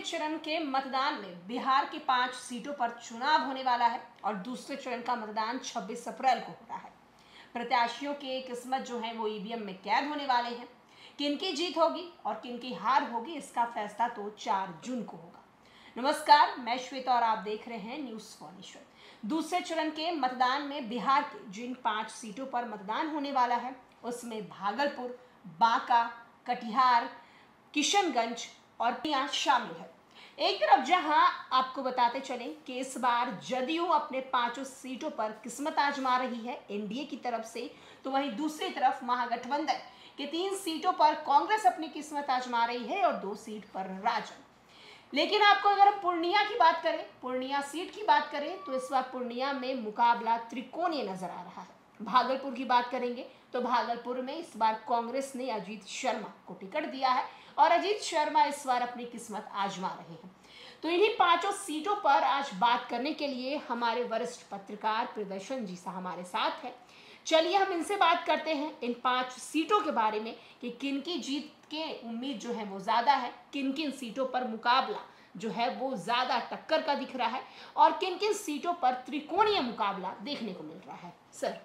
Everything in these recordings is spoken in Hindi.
पहले चरण के मतदान में बिहार की पांच सीटों पर चुनाव होने वाला है और दूसरे चरण का मतदान 26 अप्रैल को हो रहा है प्रत्याशियों के किस्मत जो है वो ईवीएम में कैद होने वाले हैं किनकी जीत होगी और किनकी हार होगी इसका फैसला तो 4 जून को होगा नमस्कार मैं श्वेता और आप देख रहे हैं न्यूज फॉर दूसरे चरण के मतदान में बिहार के जिन पांच सीटों पर मतदान होने वाला है उसमें भागलपुर बांका कटिहार किशनगंज और यहाँ शामिल है एक तरफ जहां आपको बताते चले कि इस बार जदयू अपने पांचों सीटों पर किस्मत आजमा रही है एनडीए की तरफ से तो वहीं दूसरी तरफ महागठबंधन के तीन सीटों पर कांग्रेस अपनी किस्मत आजमा रही है और दो सीट पर राजद लेकिन आपको अगर पूर्णिया की बात करें पूर्णिया सीट की बात करें तो इस बार पूर्णिया में मुकाबला त्रिकोणीय नजर आ रहा है भागलपुर की बात करेंगे तो भागलपुर में इस बार कांग्रेस ने अजीत शर्मा को टिकट दिया है और अजीत शर्मा इस बार अपनी किस्मत आजमा रहे हैं तो इन्हीं पांचों सीटों पर आज बात करने के लिए हमारे वरिष्ठ पत्रकार प्रदर्शन जी सा हमारे साथ है चलिए हम इनसे बात करते हैं इन पांच सीटों के बारे में कि किन की जीत के उम्मीद जो है वो ज्यादा है किन किन सीटों पर मुकाबला जो है वो ज्यादा टक्कर का दिख रहा है और किन किन सीटों पर त्रिकोणीय मुकाबला देखने को मिल रहा है सर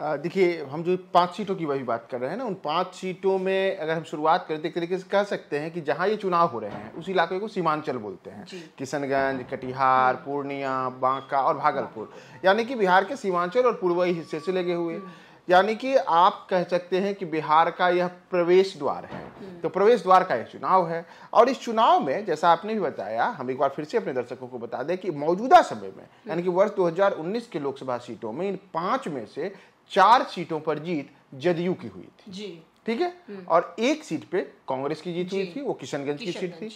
देखिए हम जो पांच सीटों की वही बात कर रहे हैं ना उन पांच सीटों में अगर हम शुरुआत करें तो एक तरीके से कह सकते हैं कि जहाँ ये चुनाव हो रहे हैं उस इलाके को सीमांचल बोलते हैं किशनगंज कटिहार पूर्णिया बांका और भागलपुर यानी कि बिहार के सीमांचल और पूर्वी हिस्से से लगे हुए हम्म। यानी कि आप कह सकते हैं कि बिहार का यह प्रवेश द्वार है हम्म। तो प्रवेश द्वार का यह चुनाव है और इस चुनाव में जैसा आपने भी बताया हम एक बार फिर से अपने दर्शकों को बता दें कि मौजूदा समय में यानी कि वर्ष 2019 के लोकसभा सीटों में इन पांच में से चार सीटों पर जीत जदयू की हुई थी ठीक है हम्म। और एक सीट पे कांग्रेस की जीत हुई थी वो किशनगंज की सीट थी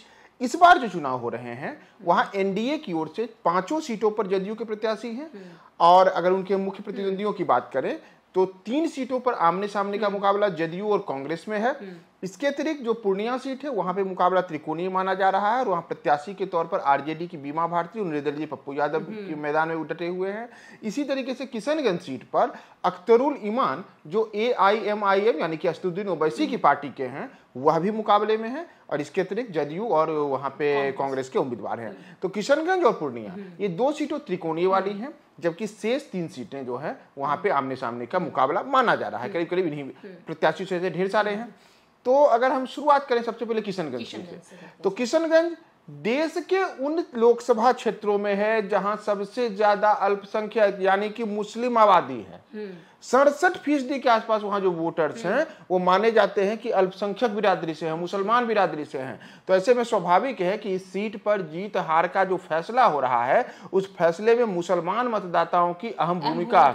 इस बार जो चुनाव हो रहे हैं वहां एनडीए की ओर से पांचों सीटों पर जदयू के प्रत्याशी हैं हम्म। और अगर उनके मुख्य प्रतिद्वंदियों हम्म। की बात करें तो तीन सीटों पर आमने सामने का मुकाबला जदयू और कांग्रेस में है इसके अतिरिक्त जो पूर्णिया सीट है वहाँ पे मुकाबला त्रिकोणीय माना जा रहा है और वहाँ प्रत्याशी के तौर पर आरजेडी की बीमा भारती और निर्दलीय पप्पू यादव हम्म। के मैदान में उटे हुए हैं इसी तरीके से किशनगंज सीट पर अख्तरुल ईमान जो ए आई एम आई एम यानी कि अस्तुद्दीन ओबैसी की पार्टी के हैं वह भी मुकाबले में है और इसके अतिरिक्त जदयू और वहाँ पे कांग्रेस के उम्मीदवार हैं हम्म। तो किशनगंज और पूर्णिया हम्म। ये दो सीटों त्रिकोणीय वाली हैं जबकि शेष तीन सीटें जो है वहाँ पे आमने सामने का मुकाबला माना जा रहा है करीब करीब इन्हीं प्रत्याशी से ढेर सारे हैं तो अगर हम शुरुआत करें सबसे पहले किशनगंज से तो किशनगंज देश के उन लोकसभा क्षेत्रों में है जहां सबसे ज्यादा अल्पसंख्यक यानी कि मुस्लिम आबादी है हम्म। सड़सठ फीसदी के आसपास वहां जो वोटर्स हैं हम्म। वो माने जाते हैं कि अल्पसंख्यक बिरादरी से हैं मुसलमान बिरादरी से हैं तो ऐसे में स्वाभाविक है कि इस सीट पर जीत हार का जो फैसला हो रहा है उस फैसले में मुसलमान मतदाताओं की अहम भूमिका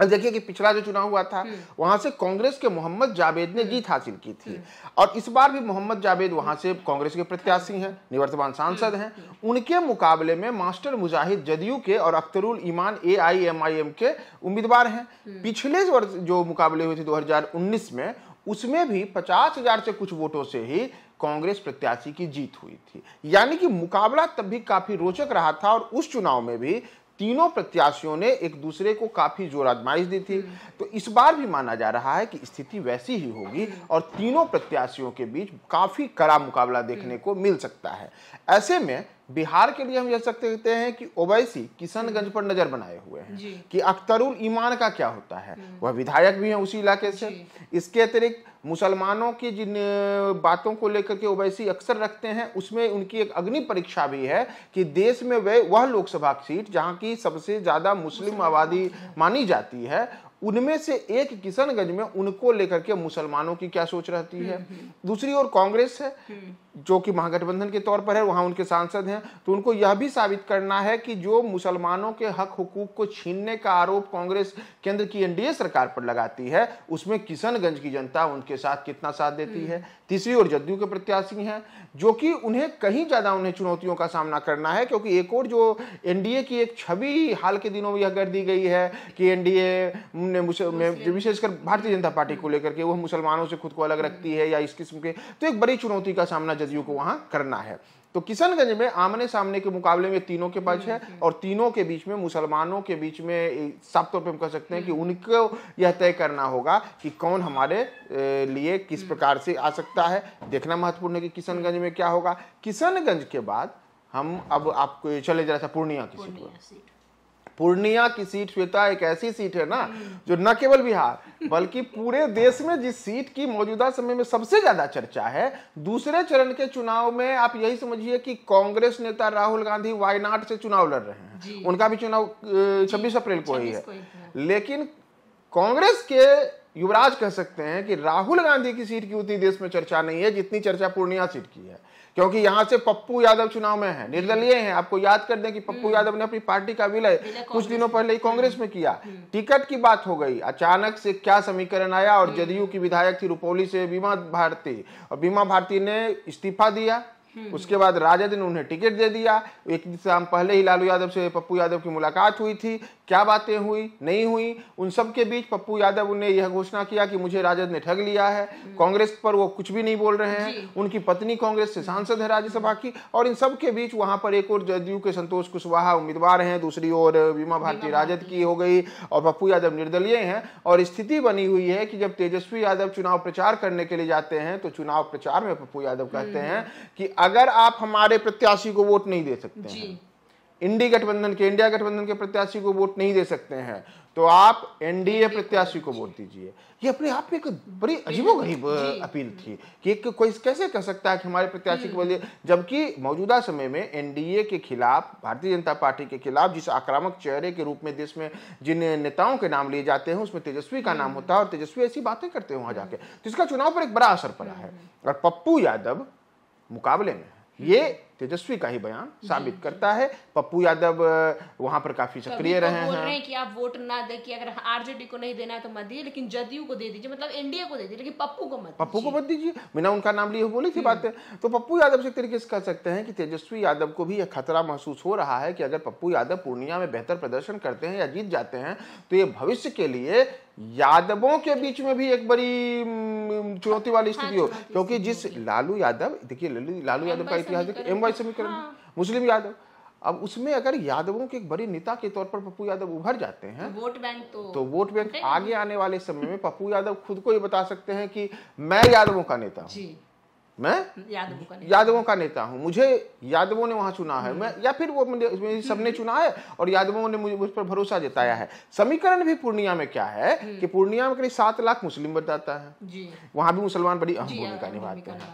देखिए कि पिछला जो चुनाव हुआ था हम्म। वहां से कांग्रेस के मोहम्मद जावेद ने जीत हम्म। हासिल की थी हम्म। और इस बार भी मोहम्मद जावेद वहां से कांग्रेस के प्रत्याशी हैं निवर्तमान सांसद हैं उनके मुकाबले में मास्टर मुजाहिद जदयू के और अख्तरुल ईमान एआईएमआईएम के उम्मीदवार हैं पिछले वर्ष जो मुकाबले हुए थे दो में उसमें भी पचास हजार से कुछ वोटों से ही कांग्रेस प्रत्याशी की जीत हुई थी यानी कि मुकाबला तब भी काफी रोचक रहा था और उस चुनाव में भी तीनों प्रत्याशियों ने एक दूसरे को काफी जोर आजमाइश दी थी हम्म। तो इस बार भी माना जा रहा है कि स्थिति वैसी ही होगी हम्म। और तीनों प्रत्याशियों के बीच काफी कड़ा मुकाबला देखने हम्म। को मिल सकता है ऐसे में बिहार के लिए हम यह सकते हैं कि ओवैसी किशनगंज पर नजर बनाए हुए हैं कि अख्तरुल ईमान का क्या होता है हम्म। वह विधायक भी हैं उसी इलाके से इसके अतिरिक्त मुसलमानों की जिन बातों को लेकर के ओवैसी अक्सर रखते हैं उसमें उनकी एक अग्नि परीक्षा भी है कि देश में वे वह लोकसभा सीट जहाँ की सबसे ज़्यादा मुस्लिम आबादी मानी जाती है उनमें से एक किशनगंज में उनको लेकर के मुसलमानों की क्या सोच रहती है हम्म, हम्म। दूसरी ओर कांग्रेस है हम्म। जो कि महागठबंधन के तौर पर है वहां उनके सांसद हैं तो उनको यह भी साबित करना है कि जो मुसलमानों के हक हकूक को छीनने का आरोप कांग्रेस केंद्र की एनडीए सरकार पर लगाती है उसमें किशनगंज की जनता उनके साथ कितना साथ देती है तीसरी ओर जदयू के प्रत्याशी हैं जो कि उन्हें कहीं ज्यादा उन्हें चुनौतियों का सामना करना है क्योंकि एक और जो एनडीए की एक छवि हाल के दिनों में यह कर दी गई है कि एनडीए ने विशेषकर भारतीय जनता पार्टी को लेकर के वो मुसलमानों से खुद को अलग रखती है या इस किस्म के तो एक बड़ी चुनौती का सामना जदयू को वहां करना है तो किशनगंज में आमने सामने के मुकाबले में तीनों के पक्ष है और तीनों के बीच में मुसलमानों के बीच में साफ तौर पर हम कह सकते हैं कि हम्म। उनको यह तय करना होगा कि कौन हमारे लिए किस हम्म। प्रकार से आ सकता है देखना महत्वपूर्ण है कि किशनगंज में क्या होगा किशनगंज के बाद हम अब आपको चले जरा सा पूर्णिया की सीट पूर्णिया की सीट श्वेता एक ऐसी सीट है ना जो न केवल बिहार बल्कि पूरे देश में जिस सीट की मौजूदा समय में सबसे ज्यादा चर्चा है दूसरे चरण के चुनाव में आप यही समझिए कि कांग्रेस नेता राहुल गांधी वायनाड से चुनाव लड़ रहे हैं उनका भी चुनाव छब्बीस अप्रैल को ही है लेकिन कांग्रेस के युवराज कह सकते हैं कि राहुल गांधी की सीट की उतनी देश में चर्चा नहीं है जितनी चर्चा पूर्णिया सीट की है क्योंकि यहाँ से पप्पू यादव चुनाव में है निर्दलीय हैं आपको याद कर दें कि पप्पू हम्म। यादव ने अपनी पार्टी का विलय कुछ दिनों पहले ही कांग्रेस में किया हम्म। टिकट की बात हो गई अचानक से क्या समीकरण आया और हम्म। जदयू की विधायक थी रुपौली से बीमा भारती और बीमा भारती ने इस्तीफा दिया उसके बाद राजद ने उन्हें टिकट दे दिया एक शाम पहले ही लालू यादव से पप्पू यादव की मुलाकात हुई थी क्या बातें हुई नहीं हुई उन सब के बीच पप्पू यादव ने यह घोषणा किया कि मुझे राजद ने ठग लिया है हम्म। कांग्रेस पर वो कुछ भी नहीं बोल रहे हैं उनकी पत्नी कांग्रेस से सांसद है राज्यसभा की और इन सब के बीच वहां पर एक और जदयू के संतोष कुशवाहा उम्मीदवार हैं दूसरी ओर बीमा भारती राजद की हो गई और पप्पू यादव निर्दलीय हैं और स्थिति बनी हुई है कि जब तेजस्वी यादव चुनाव प्रचार करने के लिए जाते हैं तो चुनाव प्रचार में पप्पू यादव कहते हम्म। हैं कि अगर आप हमारे प्रत्याशी को वोट नहीं दे सकते हैं इंडी गठबंधन के इंडिया गठबंधन के प्रत्याशी को वोट नहीं दे सकते हैं तो आप एनडीए प्रत्याशी को वोट दीजिए ये अपने आप में एक बड़ी अजीबोगरीब अपील थी कि एक कोई कैसे कह सकता है कि हमारे प्रत्याशी को बोलिए जबकि मौजूदा समय में एनडीए के खिलाफ भारतीय जनता पार्टी के खिलाफ जिस आक्रामक चेहरे के रूप में देश में जिन नेताओं के नाम लिए जाते हैं उसमें तेजस्वी का नाम होता है और तेजस्वी ऐसी बातें करते हैं वहां जाके तो इसका चुनाव पर एक बड़ा असर पड़ा है और पप्पू यादव मुकाबले में ये तेजस्वी का ही बयान साबित करता है पप्पू यादव वहां पर काफी तो सक्रिय रहे हैं बोल रहे हैं कि आप वोट ना दे कि अगर आरजेडी को नहीं देना है तो मत दीजिए लेकिन जदयू को दे दीजिए मतलब एनडीए को दे दीजिए लेकिन पप्पू को मत पप्पू को मत दीजिए बिना उनका नाम लिए बोली थी हम्म। बात तो पप्पू यादव से तरीके से कह सकते हैं कि तेजस्वी यादव को भी यह खतरा महसूस हो रहा है कि अगर पप्पू यादव पूर्णिया में बेहतर प्रदर्शन करते हैं या जीत जाते हैं तो ये भविष्य के लिए यादवों के बीच में भी एक बड़ी चुनौती वाली हाँ, स्थिति हो क्योंकि जिस लालू यादव देखिए लालू यादव का इतिहास एम हमारे समीकरण हाँ। मुस्लिम यादव अब उसमें अगर यादवों के एक बड़े नेता के तौर पर पप्पू यादव उभर जाते हैं तो वोट बैंक तो तो वोट बैंक आगे आने वाले समय में पप्पू यादव खुद को ये बता सकते हैं कि मैं यादवों का नेता हूँ मैं यादवों का नेता, यादवों का नेता हूँ मुझे यादवों ने वहां चुना है मैं हम्म। या फिर वो हम्म। सबने चुना है और यादवों ने मुझे उस पर भरोसा जताया है समीकरण भी पूर्णिया में क्या है हम्म। कि पूर्णिया में करीब सात लाख मुस्लिम बताता है वहां भी मुसलमान बड़ी अहम भूमिका निभाते हैं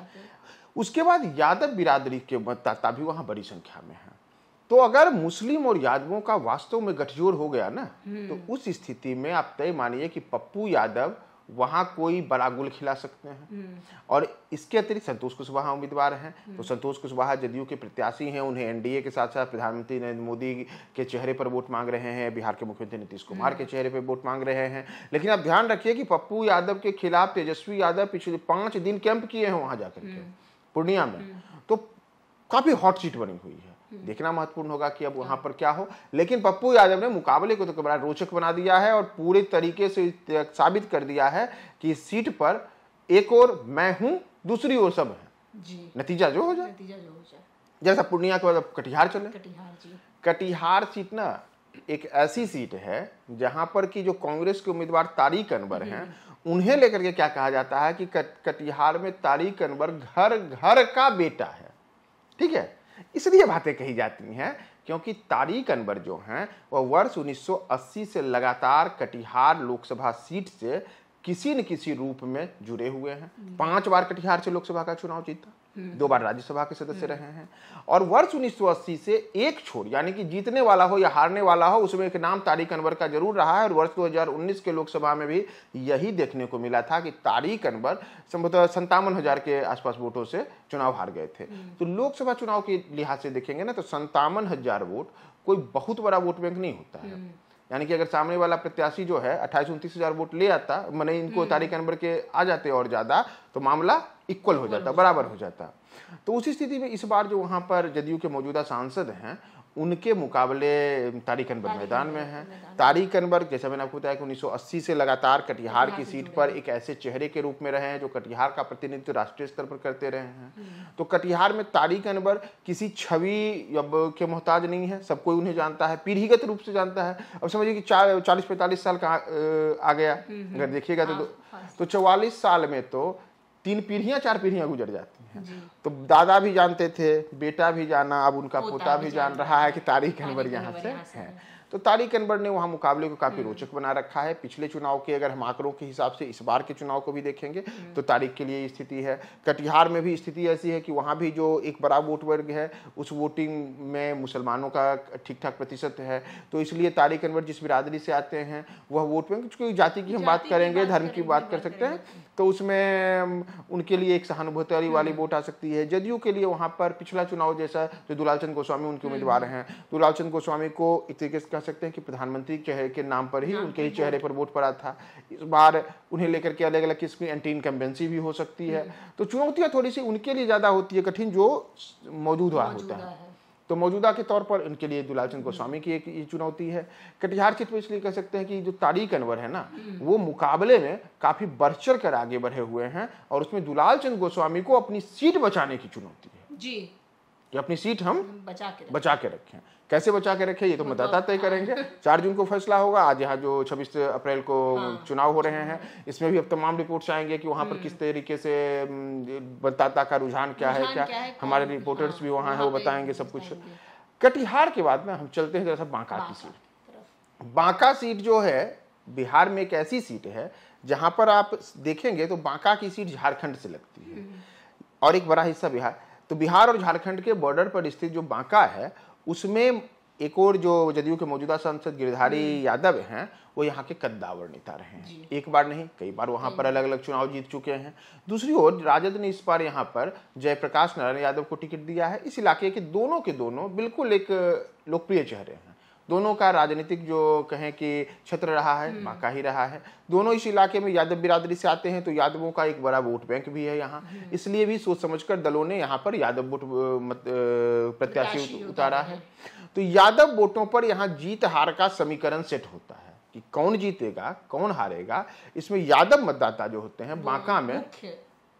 उसके बाद यादव बिरादरी के मतदाता भी वहाँ बड़ी संख्या में है तो अगर मुस्लिम और यादवों का वास्तव में गठजोड़ हो गया ना तो हम्म। उस स्थिति में आप तय मानिए कि पप्पू यादव वहाँ कोई बड़ा गुल खिला सकते हैं हम्म। और इसके अतिरिक्त संतोष कुशवाहा उम्मीदवार हैं तो हम्म। संतोष कुशवाहा जदयू के प्रत्याशी हैं उन्हें एनडीए के साथ साथ प्रधानमंत्री नरेंद्र मोदी के चेहरे पर वोट मांग रहे हैं बिहार के मुख्यमंत्री नीतीश कुमार के चेहरे पर वोट मांग रहे हैं लेकिन आप ध्यान रखिए कि पप्पू यादव के खिलाफ तेजस्वी यादव पिछले पाँच दिन कैंप किए हैं वहाँ जाकर के पूर्णिया में हम्म। तो काफ़ी हॉट सीट बनी हुई है हम्म। देखना महत्वपूर्ण होगा कि अब हाँ। वहां पर क्या हो लेकिन पप्पू यादव ने मुकाबले को तो बड़ा रोचक बना दिया है और पूरे तरीके से साबित कर दिया है कि इस सीट पर एक और मैं हूं दूसरी ओर सब है जी। नतीजा जो हो जाए जैसा पूर्णिया के बाद कटिहार चले कटिहार, कटिहार सीट ना एक ऐसी सीट है जहां पर कि जो कांग्रेस के उम्मीदवार तारिक अनवर हैं उन्हें लेकर के क्या कहा जाता है कि कटिहार में तारिक अनवर घर घर का बेटा है ठीक है इसलिए बातें कही जाती हैं क्योंकि तारिक अनवर जो हैं वह वर्ष 1980 से लगातार कटिहार लोकसभा सीट से किसी न किसी रूप में जुड़े हुए हैं पांच बार कटिहार से लोकसभा का चुनाव जीता दो बार राज्यसभा के सदस्य हम्म। रहे हैं और वर्ष अस्सी से एक छोर यानी कि जीतने वाला हो या हारने वाला हो उसमें एक नाम तारिक अनवर का जरूर रहा है और वर्ष 2019 के लोकसभा में भी यही देखने को मिला था कि तारिक अनवर संभवतः संतावन हजार के आसपास वोटों से चुनाव हार गए थे हम्म। तो लोकसभा चुनाव के लिहाज से देखेंगे ना तो संतावन हजार वोट कोई बहुत बड़ा वोट बैंक नहीं होता है हम्म। यानी कि अगर सामने वाला प्रत्याशी जो है अट्ठाईस उनतीस हजार वोट ले आता मैंने इनको हम्म। तारीख अनबर के आ जाते और ज़्यादा तो मामला इक्वल हो जाता बराबर हो जाता तो उसी स्थिति में इस बार जो वहां पर जदयू के मौजूदा सांसद हैं उनके मुकाबले तारिक अनबर मैदान में हैं तारिक अनबर जैसा मैंने आपको बताया कि 1980 से लगातार कटिहार की सीट पर एक ऐसे चेहरे के रूप में रहे हैं जो कटिहार का प्रतिनिधित्व राष्ट्रीय स्तर पर करते रहे हैं हम्म। तो कटिहार में तारिक अनबर किसी छवि के मोहताज नहीं है सब कोई उन्हें जानता है पीढ़ीगत रूप से जानता है अब समझिए कि चार चालीस पैंतालीस साल का आ गया हम्म, हम्म। अगर देखिएगा तो, हाँ, हाँ। तो चौवालीस साल में तो तीन पीढ़ियां चार पीढ़ियां गुजर जाती हैं तो दादा भी जानते थे बेटा भी जाना अब उनका पोता भी जान रहा है कि तारीख अनवर यहाँ से है तो तारिक अनबर ने वहाँ मुकाबले को काफ़ी हम्म। रोचक बना रखा है पिछले चुनाव के अगर हम आंकड़ों के हिसाब से इस बार के चुनाव को भी देखेंगे हम्म। तो तारिक के लिए स्थिति है कटिहार में भी स्थिति ऐसी है कि वहाँ भी जो एक बड़ा वोट वर्ग है उस वोटिंग में मुसलमानों का ठीक ठाक प्रतिशत है तो इसलिए तारिक अनवर जिस बिरादरी से आते हैं वह वोट बैंक क्योंकि जाति की हम बात करेंगे धर्म की बात कर सकते हैं तो उसमें उनके लिए एक सहानुभूति वाली हम्म। वोट आ सकती है जदयू के लिए वहाँ पर पिछला चुनाव जैसा जो दुलाल चंद गोस्वामी उनके उम्मीदवार हैं दुलाल चंद गोस्वामी को एक तरीके से कह सकते हैं कि प्रधानमंत्री चेहरे के नाम पर ही हाँ, उनके ही चेहरे पर वोट पड़ा था इस बार उन्हें लेकर के अलग अलग किस्म की एंटी इनकम्बेंसी भी हो सकती है हम्म। तो चुनौतियाँ थोड़ी सी उनके लिए ज़्यादा होती है कठिन जो मौजूदा होता है तो मौजूदा के तौर पर उनके लिए दुलाल चंद गोस्वामी की एक ये चुनौती है कटिहार क्षेत्र में इसलिए कह सकते हैं कि जो तारीख अनवर है ना हम्म। वो मुकाबले में काफ़ी बढ़ चढ़ कर आगे बढ़े हुए हैं और उसमें दुलाल चंद गोस्वामी को अपनी सीट बचाने की चुनौती है जी कि अपनी सीट हम बचा के बचा के रखें कैसे बचा के रखें ये तो मतलब, मतदाता तय हाँ। करेंगे चार जून को फैसला होगा आज यहाँ जो छब्बीस अप्रैल को हाँ। चुनाव हो रहे हैं इसमें भी अब तमाम रिपोर्ट्स आएंगे कि वहाँ पर हम्म। किस तरीके से हम्म, मतदाता का रुझान क्या है क्या, हमारे रिपोर्टर्स भी हाँ, वहाँ हैं वो बताएंगे सब कुछ कटिहार के बाद में हम चलते हैं जरा सा बांका की सीट बांका सीट जो है बिहार में एक ऐसी सीट है जहाँ पर आप देखेंगे तो बांका की सीट झारखंड से लगती है हम्म। और एक बड़ा हिस्सा बिहार तो बिहार और झारखंड के बॉर्डर पर स्थित जो बांका है उसमें एक और जो जदयू के मौजूदा सांसद गिरधारी हम्म। यादव हैं वो यहाँ के कद्दावर नेता रहे हैं एक बार नहीं कई बार वहाँ पर हम्म। अलग अलग चुनाव जीत चुके हैं दूसरी ओर राजद ने इस बार यहाँ पर जयप्रकाश नारायण यादव को टिकट दिया है इस इलाके के दोनों के दोनों बिल्कुल एक लोकप्रिय चेहरे हैं दोनों का राजनीतिक जो कहें कि क्षेत्र रहा है बाका हम्म। ही रहा है दोनों इस इलाके में यादव बिरादरी से आते हैं तो यादवों का एक बड़ा वोट बैंक भी है यहाँ हम्म। इसलिए भी सोच समझकर दलों ने यहाँ पर यादव वोट प्रत्याशी उतारा है तो यादव वोटों पर यहाँ जीत हार का समीकरण सेट होता है कि कौन जीतेगा कौन हारेगा इसमें यादव मतदाता जो होते हैं बांका में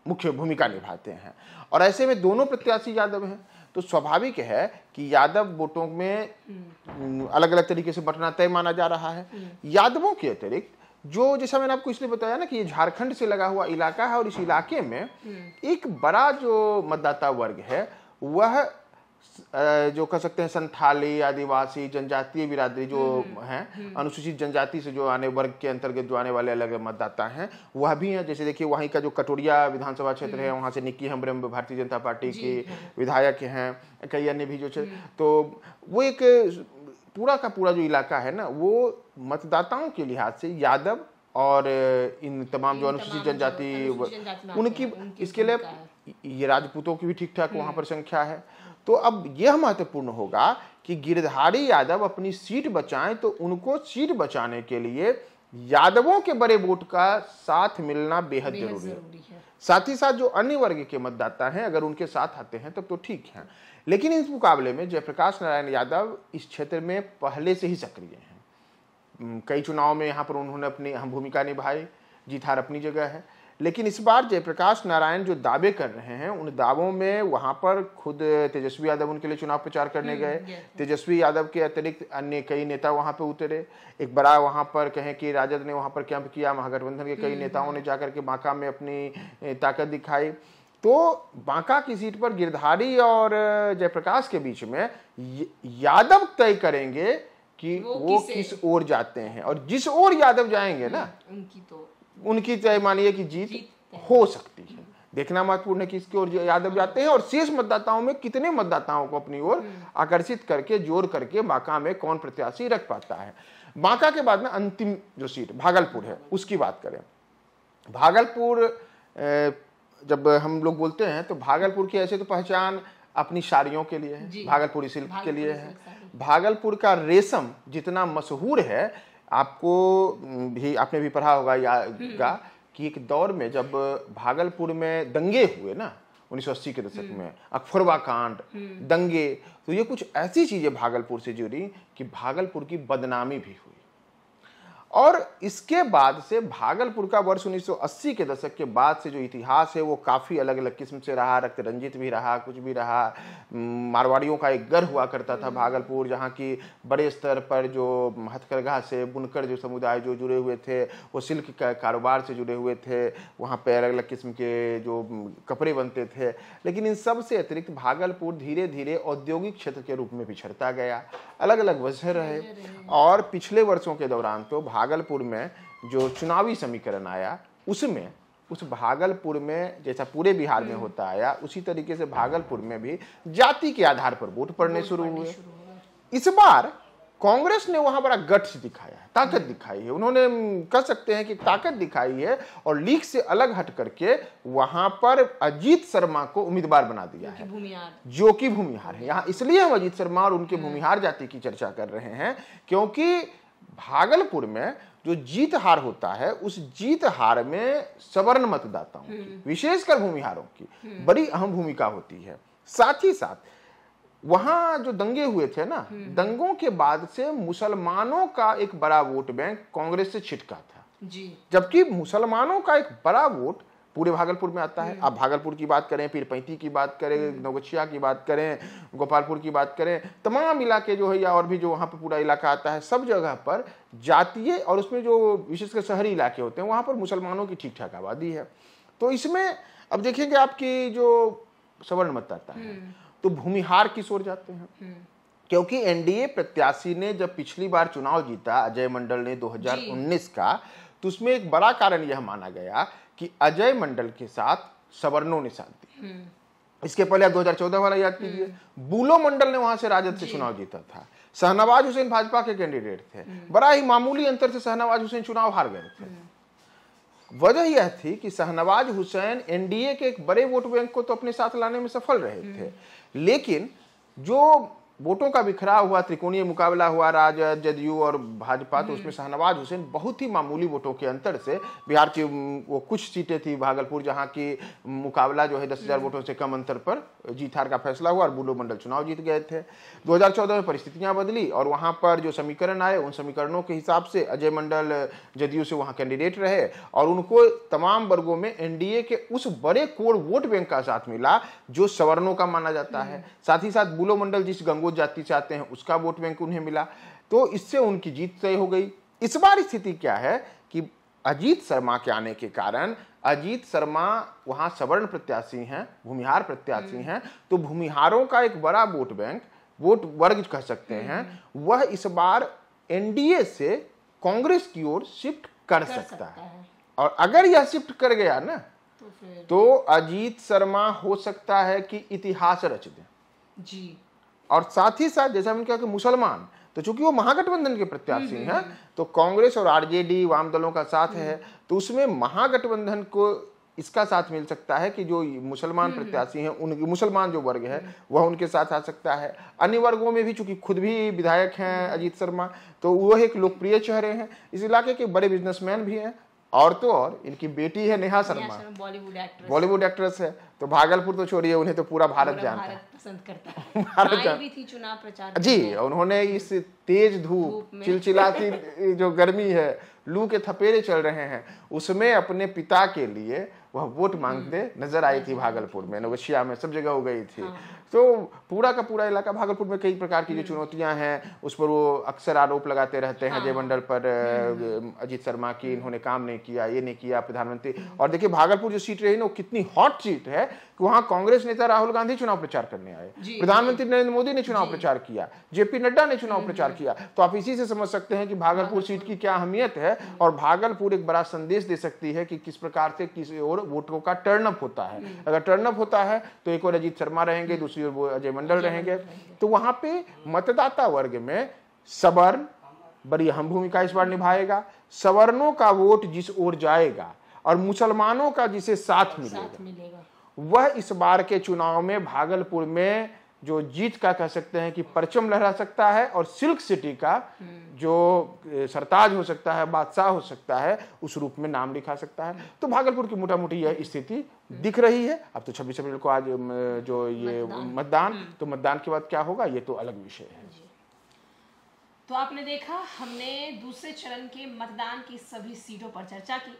मुख्य भूमिका निभाते हैं और ऐसे में दोनों प्रत्याशी यादव हैं तो स्वाभाविक है कि यादव वोटों में हम्म। अलग अलग तरीके से बटना तय माना जा रहा है हम्म। यादवों के अतिरिक्त जो जैसा मैंने आपको इसलिए बताया ना कि ये झारखंड से लगा हुआ इलाका है और इस इलाके में हम्म। एक बड़ा जो मतदाता वर्ग है वह जो कह सकते हैं संथाली आदिवासी जनजातीय बिरादरी जो हम्म, हम्म, हैं हम्म। अनुसूचित जनजाति से जो आने वर्ग के अंतर्गत जो आने वाले अलग मतदाता हैं वह भी हैं जैसे देखिए वहीं का जो कटोरिया विधानसभा क्षेत्र है वहाँ से निक्की हेम्ब्रम भारतीय जनता पार्टी के विधायक हैं कई अन्य भी जो तो वो एक पूरा का पूरा जो इलाका है ना वो मतदाताओं के लिहाज से यादव और इन तमाम जो अनुसूचित जनजाति उनकी इसके लिए ये राजपूतों की भी ठीक ठाक वहाँ पर संख्या है तो अब यह महत्वपूर्ण होगा कि गिरधारी यादव अपनी सीट बचाएं तो उनको सीट बचाने के लिए यादवों के बड़े वोट का साथ मिलना बेहद जरूरी है साथ ही साथ जो अन्य वर्ग के मतदाता हैं अगर उनके साथ आते हैं तब तो ठीक है लेकिन इस मुकाबले में जयप्रकाश नारायण यादव इस क्षेत्र में पहले से ही सक्रिय हैं कई चुनाव में यहाँ पर उन्होंने अपनी अहम भूमिका निभाई जीत हार अपनी जगह है लेकिन इस बार जयप्रकाश नारायण जो दावे कर रहे हैं उन दावों में वहाँ पर खुद तेजस्वी यादव उनके लिए चुनाव प्रचार करने हम्म, गए तेजस्वी यादव के अतिरिक्त अन्य कई नेता वहाँ पर उतरे एक बड़ा वहाँ पर कहें कि राजद ने वहाँ पर कैंप किया महागठबंधन के कई हम्म, नेताओं ने हम्म। जाकर के बांका में अपनी ताकत दिखाई तो बांका की सीट पर गिरधारी और जयप्रकाश के बीच में यादव तय करेंगे कि वो, वो किस ओर जाते हैं और जिस ओर यादव जाएंगे ना उनकी तो उनकी चाहे मानिए कि जीत, जीत हो सकती है देखना महत्वपूर्ण है कि इसकी ओर यादव जाते हैं और शेष मतदाताओं में कितने मतदाताओं को अपनी ओर हम्म। आकर्षित करके जोर करके बांका में कौन प्रत्याशी रख पाता है बांका के बाद में अंतिम जो सीट भागलपुर है उसकी बात करें भागलपुर जब हम लोग बोलते हैं तो भागलपुर की ऐसे तो पहचान अपनी साड़ियों के लिए है भागलपुरी सिल्क के लिए है भागलपुर का रेशम जितना मशहूर है आपको भी आपने भी पढ़ा होगा का हम्म। कि एक दौर में जब भागलपुर में दंगे हुए ना 1980 के दशक हम्म। में अकफरवा कांड हम्म। दंगे तो ये कुछ ऐसी चीज़ें भागलपुर से जुड़ी कि भागलपुर की बदनामी भी हुई और इसके बाद से भागलपुर का वर्ष 1980 के दशक के बाद से जो इतिहास है वो काफ़ी अलग अलग किस्म से रहा रक्त रंजित भी रहा कुछ भी रहा मारवाड़ियों का एक घर हुआ करता था हम्म। भागलपुर जहाँ की बड़े स्तर पर जो हथकरघा से बुनकर जो समुदाय जो जुड़े हुए थे वो सिल्क का कारोबार से जुड़े हुए थे वहाँ पर अलग अलग किस्म के जो कपड़े बनते थे लेकिन इन सब से अतिरिक्त भागलपुर धीरे धीरे औद्योगिक क्षेत्र के रूप में पिछड़ता गया अलग अलग वजह रहे और पिछले वर्षों के दौरान तो भागलपुर में जो चुनावी समीकरण आया उसमें उस भागलपुर में जैसा पूरे बिहार में हम्म। होता आया उसी तरीके से भागलपुर में भी जाति के आधार पर वोट पड़ने शुरू हुए इस बार कांग्रेस ने वहां बड़ा गट्स दिखाया है ताकत दिखाई है उन्होंने कह सकते हैं कि ताकत दिखाई है और लीग से अलग हट करके वहां पर अजीत शर्मा को उम्मीदवार बना दिया है जो कि भूमिहार है यहाँ इसलिए हम अजीत शर्मा और उनके हम्म। भूमिहार जाति की चर्चा कर रहे हैं क्योंकि भागलपुर में जो जीत हार होता है उस जीत हार में सवर्ण मतदाताओं की हम्म। विशेषकर भूमिहारों की हम्म। बड़ी अहम भूमिका होती है साथ ही साथ वहां जो दंगे हुए थे ना हम्म। दंगों के बाद से मुसलमानों का एक बड़ा वोट बैंक कांग्रेस से छिटका था जबकि मुसलमानों का एक बड़ा वोट पूरे भागलपुर में आता है हम्म। आप भागलपुर की बात करें फिर पैंती की बात करें हम्म। नवगछिया की बात करें गोपालपुर की बात करें तमाम इलाके जो है या और भी जो वहाँ पर पूरा इलाका आता है सब जगह पर जातीय और उसमें जो विशेषकर शहरी इलाके होते हैं वहाँ पर मुसलमानों की ठीक ठाक आबादी है तो इसमें अब देखेंगे आपकी जो सवर्ण मत आता है हम्म। तो भूमिहार किस ओर जाते हैं क्योंकि एनडीए प्रत्याशी ने जब पिछली बार चुनाव जीता अजय मंडल ने 2019 का तो उसमें एक बड़ा कारण यह माना गया कि अजय मंडल के साथ सवर्णों ने साथ दिया हम्म। इसके पहले आप 2014 वाला याद कीजिए हम्म। बुलो मंडल ने वहां से राजद से चुनाव जीता था शहनवाज हुसैन भाजपा के कैंडिडेट थे हम्म। बड़ा ही मामूली अंतर से शहनवाज हुसैन चुनाव हार गए थे वजह यह थी कि शहनवाज हुसैन एनडीए के एक बड़े वोट बैंक को तो अपने साथ लाने में सफल रहे थे लेकिन जो वोटों का बिखराव हुआ त्रिकोणीय मुकाबला हुआ राजद जदयू और भाजपा तो उसमें हम्म। शाहनवाज हुसैन बहुत ही मामूली वोटों के अंतर से बिहार की वो कुछ सीटें थी भागलपुर जहां की मुकाबला जो है दस हज़ार हम्म। वोटों से कम अंतर पर जीतार का फैसला हुआ और बुलो मंडल चुनाव जीत गए थे 2014 में परिस्थितियां बदली और वहां पर जो समीकरण आए उन समीकरणों के हिसाब से अजय मंडल जदयू से वहाँ कैंडिडेट रहे और उनको तमाम वर्गों में एनडीए के उस बड़े कोर वोट बैंक का साथ मिला जो सवर्णों का माना जाता हम्म। है साथ ही साथ बुलो मंडल जिस गंगो वो जाति चाहते हैं उसका वोट बैंक उन्हें मिला तो इससे उनकी जीत तय हो गई इस बार स्थिति क्या है कि अजीत शर्मा के आने के कारण अजीत शर्मा वहाँ सवर्ण प्रत्याशी हैं भूमिहार प्रत्याशी हैं तो भूमिहारों का एक बड़ा वोट बैंक वोट वर्ग कह सकते हम्म। हैं वह इस बार एनडीए से कांग्रेस की ओर शिफ्ट कर, कर सकता, सकता है।, है और अगर यह शिफ्ट कर गया ना तो, तो अजीत शर्मा हो सकता है कि इतिहास रच दें जी और साथ ही साथ जैसा मैंने कहा कि मुसलमान तो चूंकि वो महागठबंधन के प्रत्याशी हम्म, हम्म, हैं हम्म। तो कांग्रेस और आरजेडी वाम दलों का साथ है तो उसमें महागठबंधन को इसका साथ मिल सकता है कि जो मुसलमान प्रत्याशी हैं उन मुसलमान जो वर्ग है वह उनके साथ आ सकता है अन्य वर्गों में भी चूंकि खुद भी विधायक हैं अजीत शर्मा तो वह एक लोकप्रिय चेहरे हैं इस इलाके के बड़े बिजनेसमैन भी हैं और तो और इनकी बेटी है नेहा शर्मा बॉलीवुड एक्ट्रेस है तो भागलपुर तो छोड़िए उन्हें तो पूरा भारत जानता है पसंद करता है भारत जान... भी थी चुनाव प्रचार जी उन्होंने इस तेज धूप चिलचिलाती जो गर्मी है लू के थपेरे चल रहे हैं उसमें अपने पिता के लिए वह वोट मांगते हम्म। नजर आई थी हम्म। भागलपुर में नवशिया में सब जगह हो गई थी हाँ। तो पूरा का पूरा इलाका भागलपुर में कई प्रकार की जो हम्म। चुनौतियां हैं उस पर वो अक्सर आरोप लगाते रहते हैं अजय हाँ। मंडल पर हम्म। अजीत शर्मा की हम्म। इन्होंने काम नहीं किया ये नहीं किया प्रधानमंत्री और देखिए भागलपुर जो सीट रही ना वो कितनी हॉट सीट है कि वहां कांग्रेस नेता राहुल गांधी चुनाव प्रचार करने आए प्रधानमंत्री नरेंद्र मोदी ने चुनाव प्रचार किया जेपी नड्डा ने चुनाव प्रचार किया तो आप इसी से समझ सकते हैं कि भागलपुर सीट की क्या अहमियत है और भागलपुर एक बड़ा संदेश दे सकती है कि किस प्रकार से किस और वोटों का टर्नअप होता है अगर टर्नअप होता है तो एक और अजीत शर्मा रहेंगे दूसरी ओर अजय मंडल रहेंगे तो वहां पे मतदाता वर्ग में सवर्ण बड़ी अहम भूमिका इस बार निभाएगा सवर्णों का वोट जिस ओर जाएगा और मुसलमानों का जिसे साथ मिलेगा, साथ मिलेगा। वह इस बार के चुनाव में भागलपुर में जो जीत का कह सकते हैं कि परचम लहरा सकता है और सिल्क सिटी का जो सरताज हो सकता है बादशाह हो सकता है उस रूप में नाम लिखा सकता है तो भागलपुर की मोटा मोटी यह स्थिति दिख रही है अब तो छब्बीस अप्रैल को आज जो ये मतदान हम्म। तो मतदान के बाद क्या होगा ये तो अलग विषय है तो आपने देखा हमने दूसरे चरण के मतदान की सभी सीटों पर चर्चा की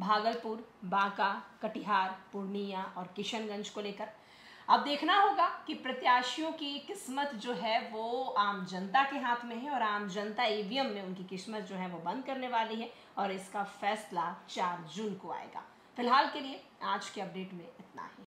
भागलपुर बांका कटिहार पूर्णिया और किशनगंज को लेकर अब देखना होगा कि प्रत्याशियों की किस्मत जो है वो आम जनता के हाथ में है और आम जनता ईवीएम में उनकी किस्मत जो है वो बंद करने वाली है और इसका फैसला चार जून को आएगा फिलहाल के लिए आज के अपडेट में इतना ही